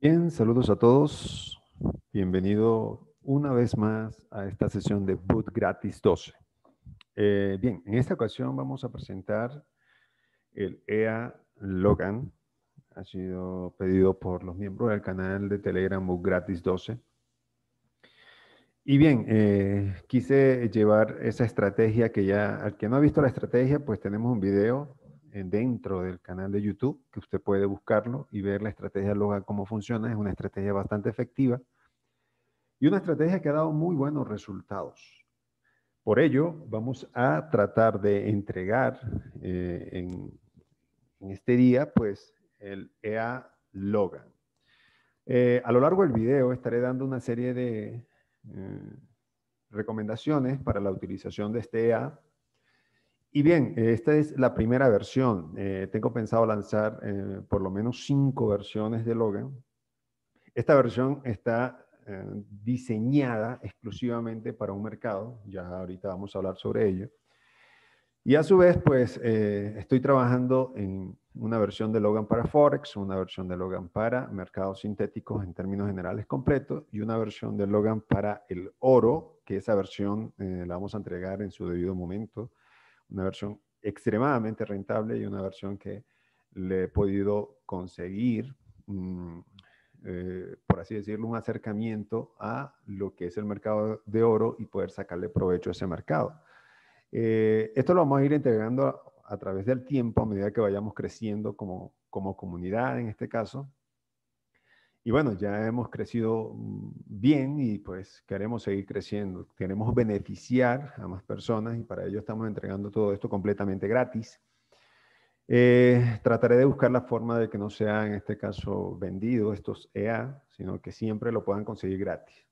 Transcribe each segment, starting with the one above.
Bien, saludos a todos. Bienvenido una vez más a esta sesión de Boot Gratis 12. Eh, bien, en esta ocasión vamos a presentar el EA Logan. Ha sido pedido por los miembros del canal de Telegram Boot Gratis 12. Y bien, eh, quise llevar esa estrategia que ya, al que no ha visto la estrategia, pues tenemos un video eh, dentro del canal de YouTube, que usted puede buscarlo y ver la estrategia Loga cómo funciona. Es una estrategia bastante efectiva y una estrategia que ha dado muy buenos resultados. Por ello, vamos a tratar de entregar eh, en, este día, pues, el EA Logan eh, a lo largo del video estaré dando una serie de recomendaciones para la utilización de este EA y bien, eh, esta es la primera versión. Eh, tengo pensado lanzar eh, por lo menos cinco versiones de Logan. Esta versión está diseñada exclusivamente para un mercado. Ya ahorita vamos a hablar sobre ello. Y a su vez, pues estoy trabajando en una versión de Logan para Forex, una versión de Logan para mercados sintéticos en términos generales completos y una versión de Logan para el oro, que esa versión la vamos a entregar en su debido momento una versión extremadamente rentable y una versión que le he podido conseguir, mm, eh, por así decirlo, un acercamiento a lo que es el mercado de oro y poder sacarle provecho a ese mercado. Eh, esto lo vamos a ir integrando a, través del tiempo a medida que vayamos creciendo como, como comunidad en este caso y bueno, ya hemos crecido mm, bien y pues queremos seguir creciendo. Queremos beneficiar a más personas y para ello estamos entregando todo esto completamente gratis. Eh, trataré de buscar la forma de que no sea en este caso vendido estos EA, sino que siempre lo puedan conseguir gratis.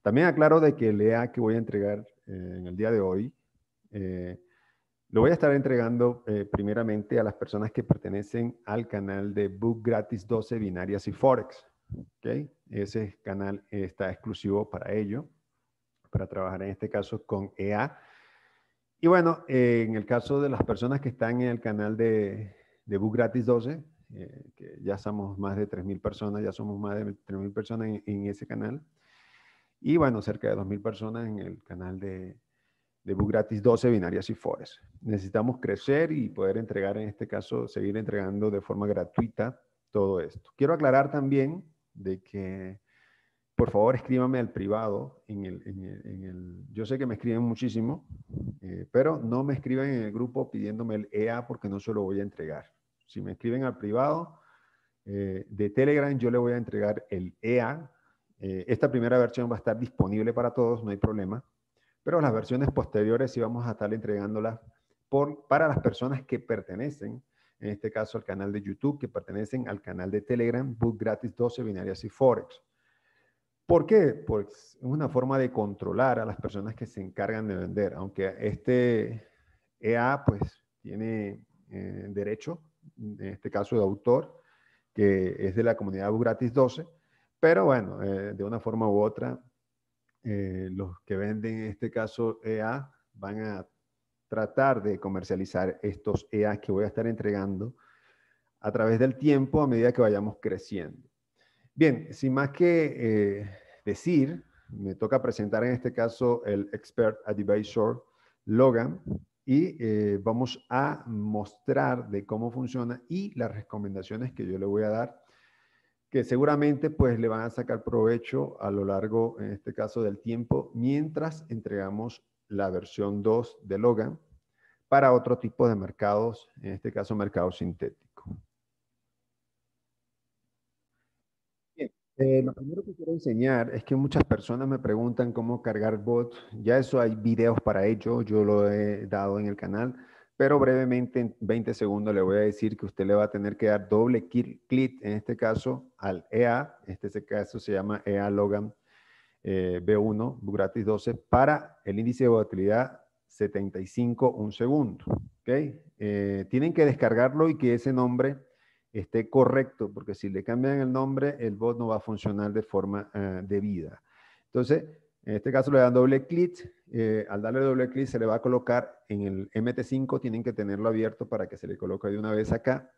También aclaro de que el EA que voy a entregar eh, en el día de hoy, eh, lo voy a estar entregando primeramente a las personas que pertenecen al canal de Book Gratis 12 Binarias y Forex. ¿okay? Ese canal está exclusivo para ello, para trabajar en este caso con EA. Y bueno, eh, en el caso de las personas que están en el canal de, de Book Gratis 12, eh, que ya somos más de 3.000 personas, ya somos más de 3.000 personas en, ese canal. Y bueno, cerca de 2.000 personas en el canal de, de Book Gratis 12, Binarias y Forest. Necesitamos crecer y poder entregar, en este caso, seguir entregando de forma gratuita todo esto. Quiero aclarar también de que por favor escríbame al privado. En el, yo sé que me escriben muchísimo, eh, pero no me escriben en el grupo pidiéndome el EA porque no se lo voy a entregar. Si me escriben al privado eh, de Telegram, yo le voy a entregar el EA. Eh, esta primera versión va a estar disponible para todos, no hay problema, pero las versiones posteriores sí vamos a estar entregándolas por, para las personas que pertenecen en este caso al canal de YouTube, que pertenecen al canal de Telegram, Book Gratis 12, Binarias y Forex. ¿Por qué? Pues es una forma de controlar a las personas que se encargan de vender, aunque este EA pues tiene eh, derecho, en este caso de autor, que es de la comunidad Book Gratis 12, pero bueno, eh, de una forma u otra, eh, los que venden en este caso EA van a tratar de comercializar estos EAs que voy a estar entregando a través del tiempo a medida que vayamos creciendo. Bien, sin más que eh, decir, me toca presentar en este caso el Expert Advisor Logan y eh, vamos a mostrar de cómo funciona y las recomendaciones que yo le voy a dar que seguramente pues le van a sacar provecho a lo largo, en este caso, del tiempo mientras entregamos la versión 2 de Logan para otro tipo de mercados, en este caso mercado sintético. Eh, lo primero que quiero enseñar es que muchas personas me preguntan cómo cargar bots. Ya eso hay videos para ello, yo lo he dado en el canal, pero brevemente en 20 segundos le voy a decir que usted le va a tener que dar doble clic, en este caso, al EA. este caso se llama EA Logan eh, B1, gratis 12, para el índice de volatilidad 75 un segundo. Eh, tienen que descargarlo y que ese nombre esté correcto, porque si le cambian el nombre, el bot no va a funcionar de forma eh, debida. Entonces, en este caso le dan doble clic. al darle doble clic se le va a colocar en el MT5. Tienen que tenerlo abierto para que se le coloque de una vez acá.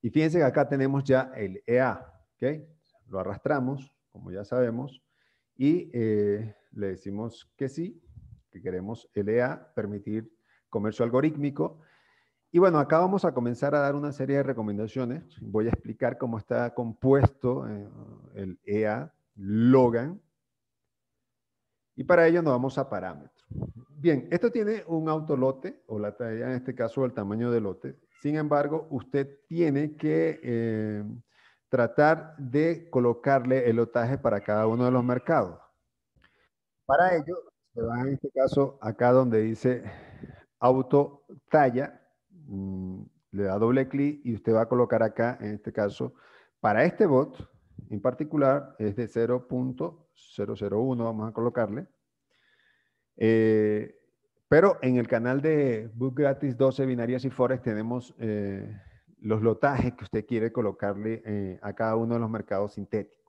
Y fíjense que acá tenemos ya el EA. Lo arrastramos, como ya sabemos y eh, le decimos que sí, que queremos EA permitir comercio algorítmico. Y bueno, acá vamos a comenzar a dar una serie de recomendaciones. Voy a explicar cómo está compuesto eh, el EA Logan. Y para ello nos vamos a parámetros. Bien, esto tiene un autolote, o la talla en este caso el tamaño del lote. Sin embargo, usted tiene que eh, tratar de colocarle el otaje para cada uno de los mercados. Para ello, se va en este caso acá donde dice auto talla, mm, le da doble clic y usted va a colocar acá, en este caso, para este bot en particular es de 0.001, vamos a colocarle. Eh, pero en el canal de Book Gratis 12 Binarias y Forex tenemos eh, los lotajes que usted quiere colocarle eh, a cada uno de los mercados sintéticos.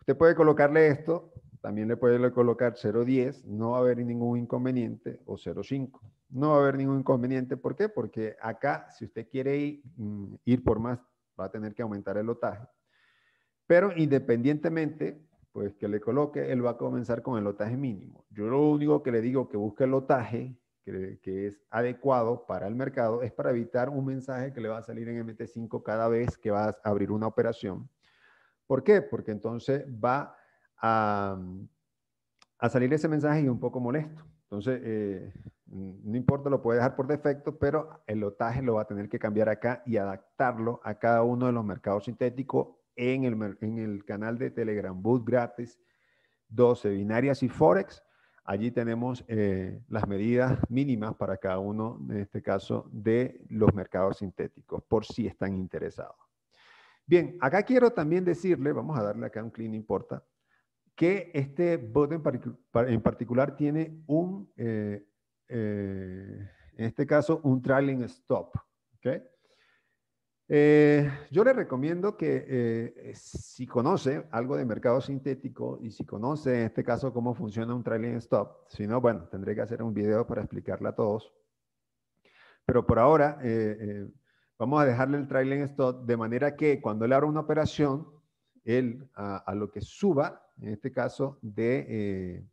Usted puede colocarle esto, también le puede colocar 0.10, no va a haber ningún inconveniente, o 0.5, no va a haber ningún inconveniente. ¿Por qué? Porque acá, si usted quiere ir, mm, ir por más, va a tener que aumentar el lotaje. Pero independientemente, pues que le coloque, él va a comenzar con el lotaje mínimo. Yo lo único que le digo que busque el lotaje que, es adecuado para el mercado es para evitar un mensaje que le va a salir en MT5 cada vez que vas a abrir una operación. ¿Por qué? Porque entonces va a, mm, salir ese mensaje y un poco molesto. Entonces, eh, no importa, lo puede dejar por defecto, pero el lotaje lo va a tener que cambiar acá y adaptarlo a cada uno de los mercados sintéticos en el, en el canal de Telegram Boot gratis 12, binarias y Forex. Allí tenemos eh, las medidas mínimas para cada uno, en este caso, de los mercados sintéticos, por si están interesados. Bien, acá quiero también decirle, vamos a darle acá un clean importa, que este bot en, particular tiene un, eh, eh, en este caso, un trailing stop. ¿okay? Eh, yo le recomiendo que eh, eh, si conoce algo de mercado sintético y si conoce en este caso cómo funciona un trailing stop, si no, bueno, tendré que hacer un video para explicarle a todos. Pero por ahora vamos a dejarle el trailing stop de manera que cuando él abra una operación, él a lo que suba, en este caso de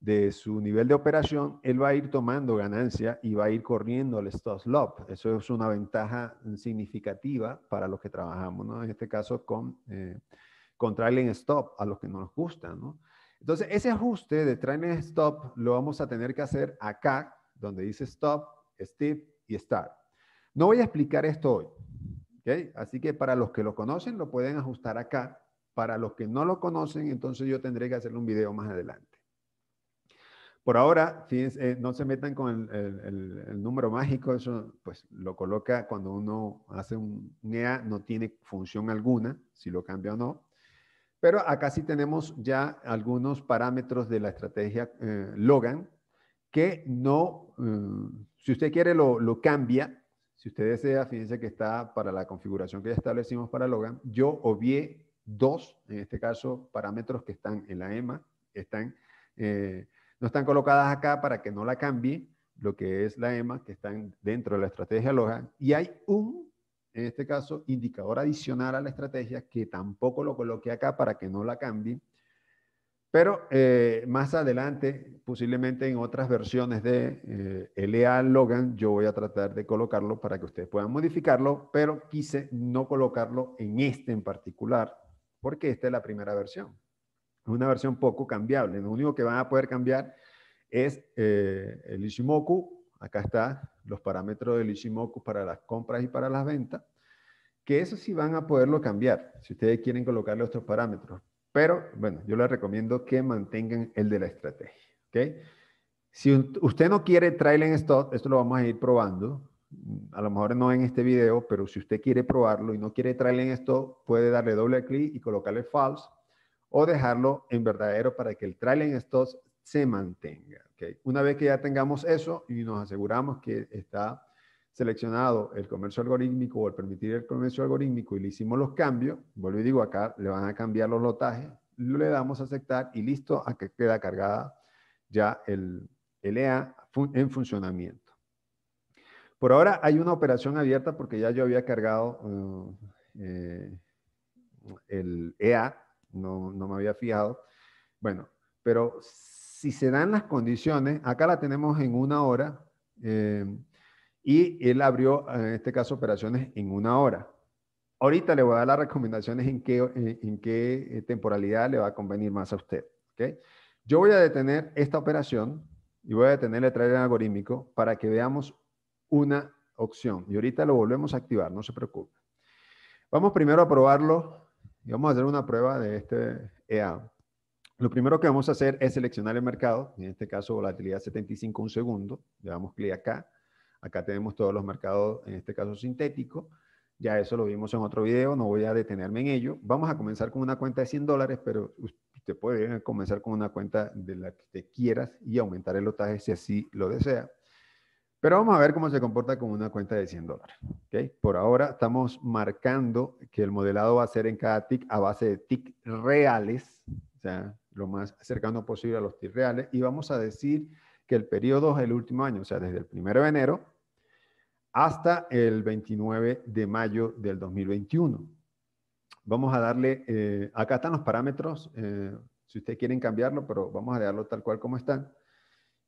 de su nivel de operación, él va a ir tomando ganancia y va a ir corriendo al stop loss. Eso es una ventaja significativa para los que trabajamos, ¿no? En este caso con, eh, con trailing stop, a los que no nos gustan, ¿no? Entonces, ese ajuste de trailing stop lo vamos a tener que hacer acá, donde dice stop, step y start. No voy a explicar esto hoy, Así que para los que lo conocen, lo pueden ajustar acá. Para los que no lo conocen, entonces yo tendré que hacerle un video más adelante. Por ahora, fíjense, eh, no se metan con el, número mágico, eso pues lo coloca cuando uno hace un, EA, no tiene función alguna, si lo cambia o no. Pero acá sí tenemos ya algunos parámetros de la estrategia eh, Logan que no, eh, si usted quiere lo, cambia, si usted desea, fíjense que está para la configuración que ya establecimos para Logan, yo obvié dos, en este caso, parámetros que están en la EMA, están no están colocadas acá para que no la cambie lo que es la EMA, que están dentro de la estrategia Logan. Y hay un, en este caso, indicador adicional a la estrategia que tampoco lo coloqué acá para que no la cambie. Pero eh, más adelante, posiblemente en otras versiones de eh, LA Logan, yo voy a tratar de colocarlo para que ustedes puedan modificarlo, pero quise no colocarlo en este en particular, porque esta es la primera versión. Es una versión poco cambiable. Lo único que van a poder cambiar es eh, el Ishimoku. Acá está los parámetros del Ishimoku para las compras y para las ventas. Que eso sí van a poderlo cambiar, si ustedes quieren colocarle otros parámetros. Pero, bueno, yo les recomiendo que mantengan el de la estrategia. ¿okay? Si usted no quiere trail en esto lo vamos a ir probando. A lo mejor no en este video, pero si usted quiere probarlo y no quiere trailing en puede darle doble clic y colocarle false o dejarlo en verdadero para que el trailing stop se mantenga. ¿okay? Una vez que ya tengamos eso y nos aseguramos que está seleccionado el comercio algorítmico o el permitir el comercio algorítmico y le hicimos los cambios, vuelvo y digo acá, le van a cambiar los lotajes, le damos a aceptar y listo, a que queda cargada ya el EA e en funcionamiento. Por ahora hay una operación abierta porque ya yo había cargado uh, eh, el EA no, no me había fijado. Bueno, pero si se dan las condiciones, acá la tenemos en una hora eh, y él abrió, en este caso, operaciones en una hora. Ahorita le voy a dar las recomendaciones en qué, eh, en qué temporalidad le va a convenir más a usted. ¿okay? Yo voy a detener esta operación y voy a detener el trailer algorítmico para que veamos una opción. Y ahorita lo volvemos a activar, no se preocupe. Vamos primero a probarlo y vamos a hacer una prueba de este EA. Lo primero que vamos a hacer es seleccionar el mercado, en este caso volatilidad 75 un segundo, le damos clic acá, acá tenemos todos los mercados, en este caso sintético, ya eso lo vimos en otro video, no voy a detenerme en ello. Vamos a comenzar con una cuenta de 100 dólares, pero usted puede comenzar con una cuenta de la que te quieras y aumentar el lotaje si así lo desea. Pero vamos a ver cómo se comporta con una cuenta de 100 dólares. ¿okay? Por ahora estamos marcando que el modelado va a ser en cada tic a base de tic reales, o sea, lo más cercano posible a los tic reales, y vamos a decir que el periodo es el último año, o sea, desde el 1 de enero hasta el 29 de mayo del 2021. Vamos a darle, eh, acá están los parámetros, eh, si ustedes quieren cambiarlo, pero vamos a dejarlo tal cual como están.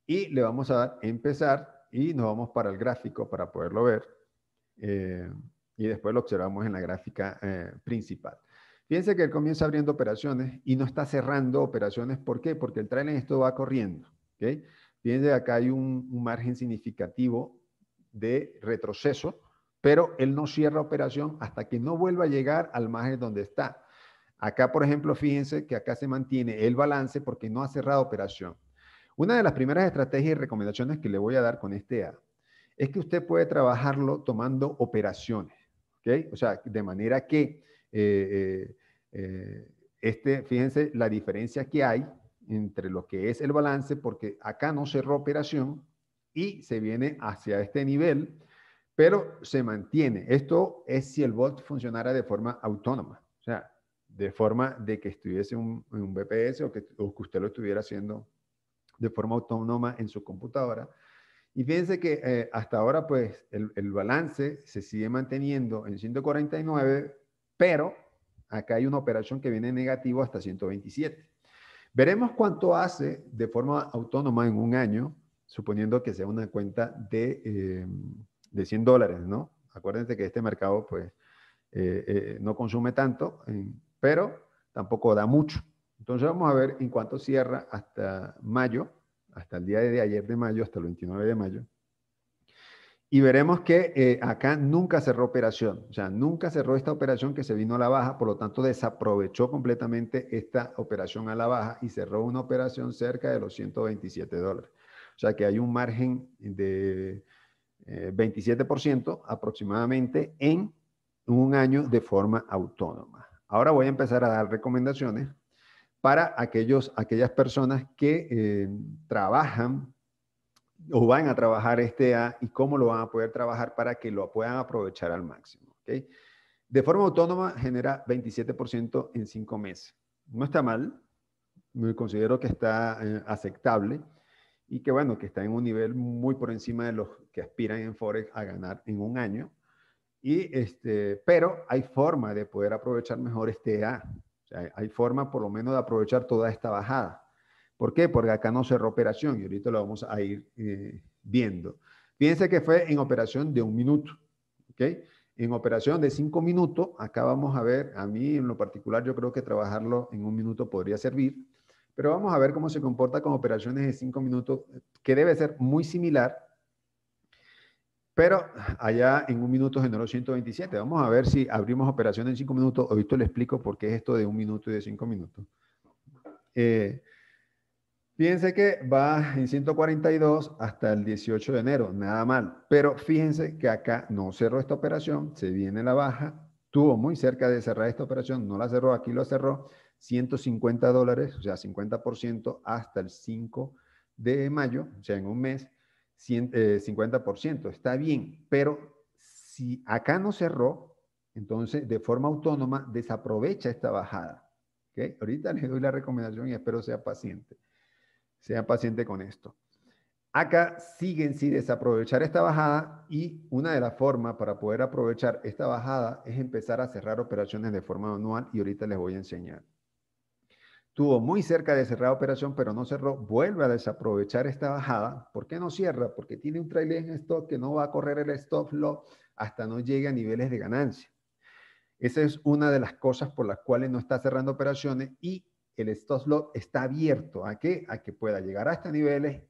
Y le vamos a dar empezar y nos vamos para el gráfico para poderlo ver. Eh, y después lo observamos en la gráfica eh, principal. Fíjense que él comienza abriendo operaciones y no está cerrando operaciones. ¿Por qué? Porque el trailer esto va corriendo. ¿okay? Fíjense, acá hay un, margen significativo de retroceso, pero él no cierra operación hasta que no vuelva a llegar al margen donde está. Acá, por ejemplo, fíjense que acá se mantiene el balance porque no ha cerrado operación. Una de las primeras estrategias y recomendaciones que le voy a dar con este A es que usted puede trabajarlo tomando operaciones, ¿ok? O sea, de manera que eh, eh, eh, este, fíjense la diferencia que hay entre lo que es el balance, porque acá no cerró operación y se viene hacia este nivel, pero se mantiene. Esto es si el bot funcionara de forma autónoma, o sea, de forma de que estuviese un, un BPS o que usted lo estuviera haciendo de forma autónoma en su computadora. Y fíjense que eh, hasta ahora, pues, el, balance se sigue manteniendo en 149, pero acá hay una operación que viene negativo hasta 127. Veremos cuánto hace de forma autónoma en un año, suponiendo que sea una cuenta de, 100 eh, dólares, ¿no? Acuérdense que este mercado, pues, eh, no consume tanto, pero tampoco da mucho. Entonces vamos a ver en cuánto cierra hasta mayo, hasta el día de ayer de mayo, hasta el 29 de mayo. Y veremos que eh, acá nunca cerró operación, o sea, nunca cerró esta operación que se vino a la baja, por lo tanto desaprovechó completamente esta operación a la baja y cerró una operación cerca de los 127 dólares. O sea que hay un margen de 27% eh, aproximadamente en un año de forma autónoma. Ahora voy a empezar a dar recomendaciones para aquellos, aquellas personas que eh, trabajan o van a trabajar este A y cómo lo van a poder trabajar para que lo puedan aprovechar al máximo. De forma autónoma genera 27% en cinco meses. No está mal, me considero que está eh, aceptable y que bueno, que está en un nivel muy por encima de los que aspiran en Forex a ganar en un año. Y este, pero hay forma de poder aprovechar mejor este A hay forma por lo menos de aprovechar toda esta bajada. ¿Por qué? Porque acá no cerró operación y ahorita lo vamos a ir eh, viendo. Fíjense que fue en operación de un minuto, ¿ok? En operación de cinco minutos, acá vamos a ver, a mí en lo particular yo creo que trabajarlo en un minuto podría servir, pero vamos a ver cómo se comporta con operaciones de cinco minutos, que debe ser muy similar pero allá en un minuto generó 127. Vamos a ver si abrimos operación en cinco minutos. Ahorita le explico por qué es esto de un minuto y de cinco minutos. Fíjense eh, que va en 142 hasta el 18 de enero, nada mal. Pero fíjense que acá no cerró esta operación, se viene la baja, tuvo muy cerca de cerrar esta operación, no la cerró, aquí lo cerró, 150 dólares, o sea, 50% hasta el 5 de mayo, o sea, en un mes. 50%, eh, está bien, pero si acá no cerró, entonces de forma autónoma desaprovecha esta bajada. ¿okay? Ahorita les doy la recomendación y espero sea paciente. Sea paciente con esto. Acá siguen sin desaprovechar esta bajada y una de las formas para poder aprovechar esta bajada es empezar a cerrar operaciones de forma anual y ahorita les voy a enseñar. Estuvo muy cerca de cerrar operación, pero no cerró. Vuelve a desaprovechar esta bajada. ¿Por qué no cierra? Porque tiene un trailing en stock que no va a correr el stop loss hasta no llegue a niveles de ganancia. Esa es una de las cosas por las cuales no está cerrando operaciones y el stop loss está abierto a que, a que pueda llegar a estos niveles,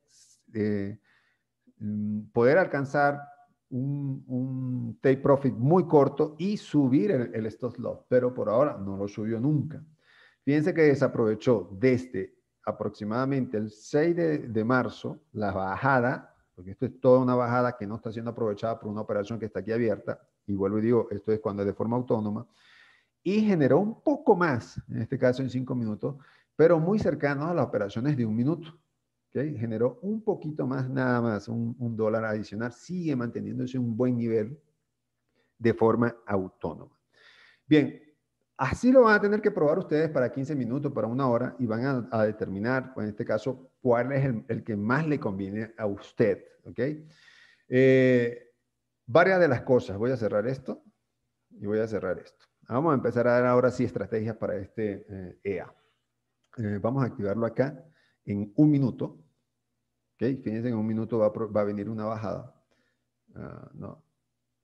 eh, mm, poder alcanzar un, take profit muy corto y subir el, el stop loss, pero por ahora no lo subió nunca. Fíjense que desaprovechó desde aproximadamente el 6 de, marzo la bajada, porque esto es toda una bajada que no está siendo aprovechada por una operación que está aquí abierta, y vuelvo y digo, esto es cuando es de forma autónoma, y generó un poco más, en este caso en cinco minutos, pero muy cercano a las operaciones de un minuto. ¿okay? Generó un poquito más, nada más, un, un dólar adicional, sigue manteniéndose un buen nivel de forma autónoma. Bien, Así lo van a tener que probar ustedes para 15 minutos, para una hora, y van a, determinar, en este caso, cuál es el, que más le conviene a usted. ¿Ok? Eh, varias de las cosas. Voy a cerrar esto y voy a cerrar esto. Vamos a empezar a dar ahora sí estrategias para este EA. Eh, e eh, vamos a activarlo acá en un minuto. Fíjense, en un minuto va, a venir una bajada. Ah, no.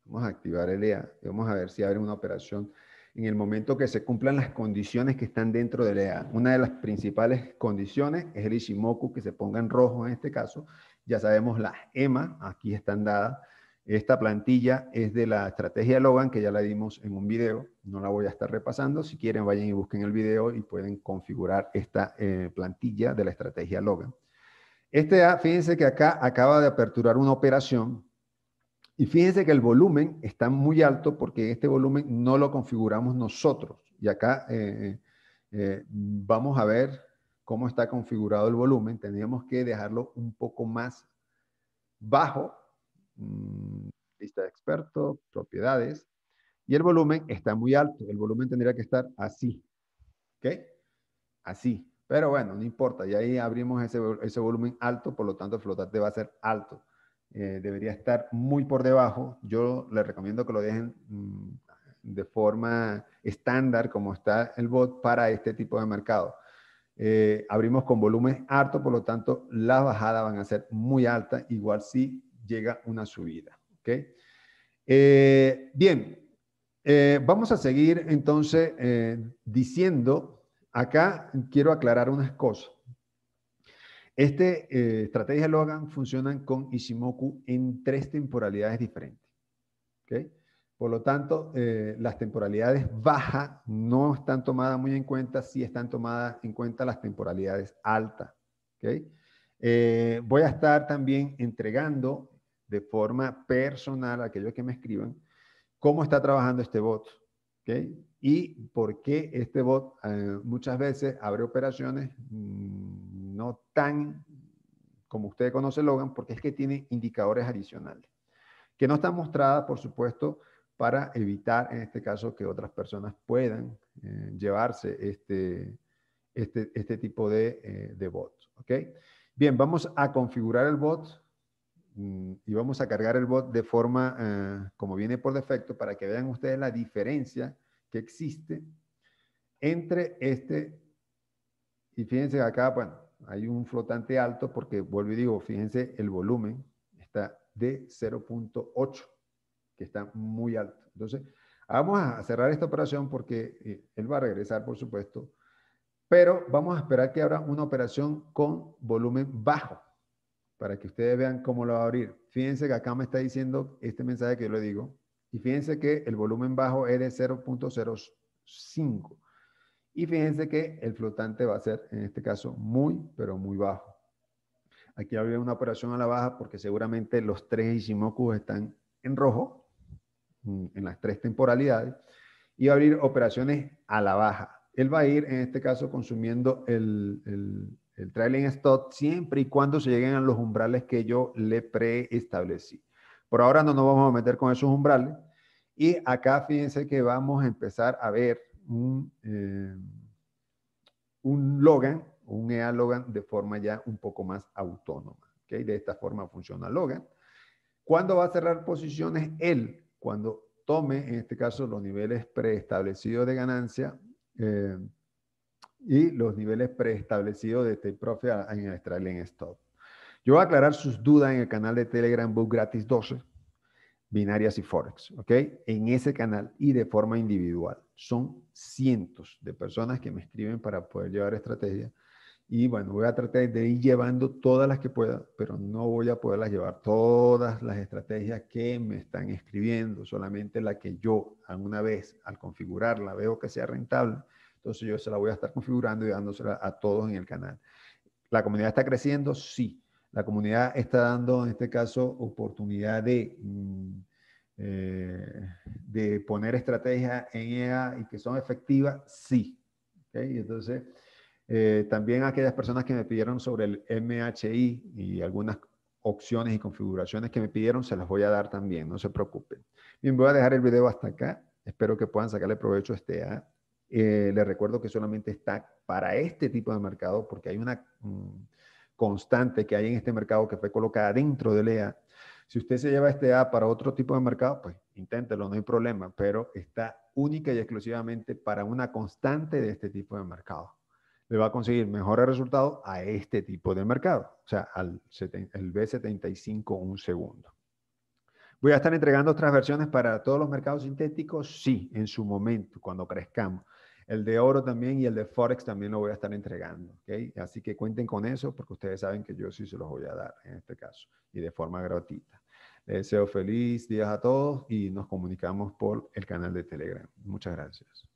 Vamos a activar el EA. Y vamos a ver si abre una operación en el momento que se cumplan las condiciones que están dentro de la e Una de las principales condiciones es el Ishimoku, que se ponga en rojo en este caso. Ya sabemos las EMA, aquí están dadas. Esta plantilla es de la estrategia Logan, que ya la dimos en un video, no la voy a estar repasando. Si quieren, vayan y busquen el video y pueden configurar esta eh, plantilla de la estrategia Logan. Este, e fíjense que acá acaba de aperturar una operación y fíjense que el volumen está muy alto porque este volumen no lo configuramos nosotros. Y acá eh, eh, eh, vamos a ver cómo está configurado el volumen. Tendríamos que dejarlo un poco más bajo. Mm, lista de expertos, propiedades. Y el volumen está muy alto. El volumen tendría que estar así. ¿Ok? Así. Pero bueno, no importa. Y ahí abrimos ese, ese volumen alto, por lo tanto el flotante va a ser alto. Eh, debería estar muy por debajo. Yo le recomiendo que lo dejen mm, de forma estándar como está el bot para este tipo de mercado. Eh, abrimos con volumen harto por lo tanto, las bajadas van a ser muy altas, igual si llega una subida. Eh, bien, vamos a seguir entonces diciendo, acá quiero aclarar unas cosas. Este estrategia eh, estrategia Logan funcionan con Ishimoku en tres temporalidades diferentes. ¿okay? Por lo tanto, eh, las temporalidades bajas no están tomadas muy en cuenta, sí están tomadas en cuenta las temporalidades altas. ¿okay? Eh, voy a estar también entregando de forma personal a aquellos que me escriban cómo está trabajando este bot. ¿okay? Y por qué este bot muchas veces abre operaciones mm, no tan como ustedes conocen Logan, porque es que tiene indicadores adicionales, que no están mostradas, por supuesto, para evitar, en este caso, que otras personas puedan eh, llevarse este, este, este, tipo de, eh, bot. Bien, vamos a configurar el bot mm, y vamos a cargar el bot de forma eh, como viene por defecto para que vean ustedes la diferencia que existe entre este, y fíjense acá, bueno, hay un flotante alto porque, vuelvo y digo, fíjense, el volumen está de 0.8, que está muy alto. Entonces, vamos a cerrar esta operación porque eh, él va a regresar, por supuesto, pero vamos a esperar que abra una operación con volumen bajo para que ustedes vean cómo lo va a abrir. Fíjense que acá me está diciendo este mensaje que yo le digo y fíjense que el volumen bajo es de 0.05. Y fíjense que el flotante va a ser, en este caso, muy, pero muy bajo. Aquí había una operación a la baja porque seguramente los tres Ishimoku están en rojo, mm, en las tres temporalidades, y va a abrir operaciones a la baja. Él va a ir, en este caso, consumiendo el, el, el trailing stop siempre y cuando se lleguen a los umbrales que yo le preestablecí. Por ahora no nos vamos a meter con esos umbrales. Y acá fíjense que vamos a empezar a ver eh, un, Logan un EA Logan de forma ya un poco más autónoma. De esta forma funciona Logan. cuando va a cerrar posiciones? Él, cuando tome, en este caso, los niveles preestablecidos de ganancia eh, y los niveles preestablecidos de Take este Profit en Australian Stop. Yo voy a aclarar sus dudas en el canal de Telegram Book Gratis 12, Binarias y Forex, ¿ok? En ese canal y de forma individual son cientos de personas que me escriben para poder llevar estrategia. Y bueno, voy a tratar de ir llevando todas las que pueda, pero no voy a poderlas llevar todas las estrategias que me están escribiendo, solamente la que yo, alguna vez, al configurarla, veo que sea rentable. Entonces yo se la voy a estar configurando y dándosela a todos en el canal. ¿La comunidad está creciendo? Sí. La comunidad está dando, en este caso, oportunidad de... Mm, eh, de poner estrategia en EA y que son efectivas, sí. Entonces, eh, también aquellas personas que me pidieron sobre el MHI y algunas opciones y configuraciones que me pidieron, se las voy a dar también, no se preocupen. Bien, voy a dejar el video hasta acá. Espero que puedan sacarle provecho a este EA eh, les recuerdo que solamente está para este tipo de mercado porque hay una mm, constante que hay en este mercado que fue colocada dentro del EA si usted se lleva este A para otro tipo de mercado, pues inténtelo, no hay problema, pero está única y exclusivamente para una constante de este tipo de mercado. Le va a conseguir mejores resultados a este tipo de mercado, o sea, al el B75 un segundo. ¿Voy a estar entregando otras versiones para todos los mercados sintéticos? Sí, en su momento, cuando crezcamos. El de oro también y el de Forex también lo voy a estar entregando. Así que cuenten con eso porque ustedes saben que yo sí se los voy a dar en este caso y de forma gratuita deseo feliz días a todos y nos comunicamos por el canal de Telegram. Muchas gracias.